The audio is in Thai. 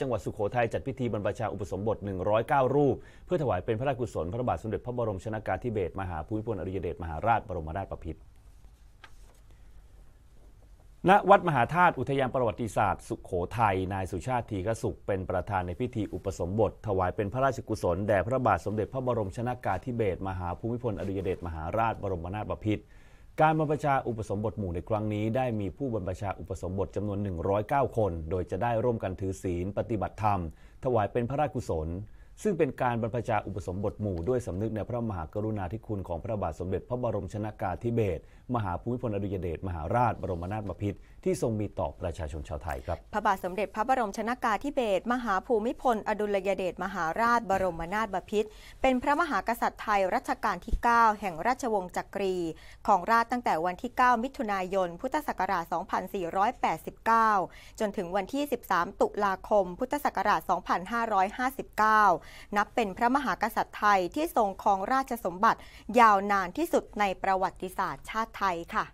จังหวัดสุโขทัยจัดพิธีบรรพชาอุปสมบท109 รูป เพื่อถวายเป็นพระราชกุศลพระบาทสมเด็จพระบรมชนากาธิเบศรมหาภูมิพลอดุลยเดชมหาราชบรมราชบพิตร ณ วัดมหาธาตุอุทยานประวัติศาสตร์สุโขทัย นายสุชาติทีกสุขเป็นประธานในพิธีอุปสมบทถวายเป็นพระราชกุศลแด่พระบาทสมเด็จพระบรมชนากาธิเบศรมหาภูมิพลอดุลยเดชมหาราชบรมนาถบพิตรการบรรพชาอุปสมบทหมู่ในครั้งนี้ได้มีผู้บรรพชาอุปสมบทจำนวน 109 คน โดยจะได้ร่วมกันถือศีลปฏิบัติธรรม ถวายเป็นพระราชกุศลซึ่งเป็นการบรรพชาอุปสมบทหมู่ด้วยสำนึกในพระมหากรุณาธิคุณของพระบาทสมเด็จ พระบรมชนากาธิเบศรมหาภูมิพลอดุยเดชมหาราชบรมนาถบพิตรที่ทรงมีต่อประชาชนชาวไทยครับ พระบาทสมเด็จพระบรมชนากาธิเบศรมหาภูมิพลอดุลยเดชมหาราชบรมนาถบพิตรเป็นพระมหากษัตริย์ไทยรัชกาลที่ 9 แห่งราชวงศ์จักรีของราชตั้งแต่วันที่ 9 มิถุนายนพุทธศักราช 2489จนถึงวันที่ 13 ตุลาคม พุทธศักราช 2559นับเป็นพระมหากษัตริย์ไทยที่ทรงครองราชสมบัติ ยาวนานที่สุดในประวัติศาสตร์ชาติไทยค่ะ